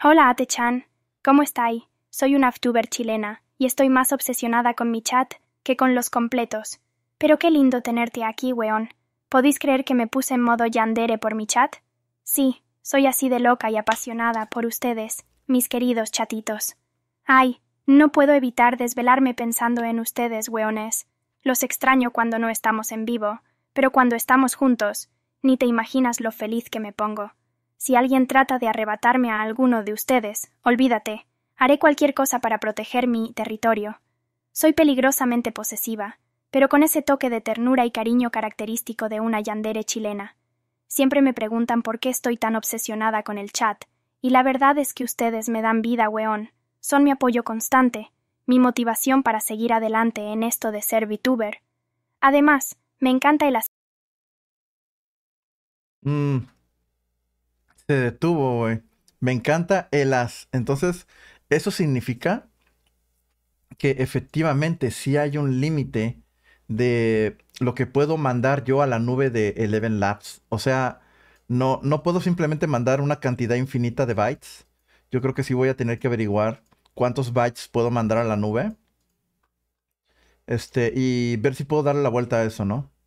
Hola Atechan, ¿cómo estáis? Soy una aftuber chilena y estoy más obsesionada con mi chat que con los completos. Pero qué lindo tenerte aquí, weón. ¿Podéis creer que me puse en modo yandere por mi chat? Sí, soy así de loca y apasionada por ustedes, mis queridos chatitos. Ay, no puedo evitar desvelarme pensando en ustedes, weones. Los extraño cuando no estamos en vivo, pero cuando estamos juntos, ni te imaginas lo feliz que me pongo. Si alguien trata de arrebatarme a alguno de ustedes, olvídate. Haré cualquier cosa para proteger mi territorio. Soy peligrosamente posesiva, pero con ese toque de ternura y cariño característico de una yandere chilena. Siempre me preguntan por qué estoy tan obsesionada con el chat, y la verdad es que ustedes me dan vida, weón. Son mi apoyo constante, mi motivación para seguir adelante en esto de ser VTuber. Además, me encanta el as se detuvo, güey. Me encanta el as. Entonces, eso significa que efectivamente sí hay un límite de lo que puedo mandar yo a la nube de Eleven Labs. O sea, no, no puedo simplemente mandar una cantidad infinita de bytes. Yo creo que sí voy a tener que averiguar cuántos bytes puedo mandar a la nube. Este, y ver si puedo darle la vuelta a eso, ¿no?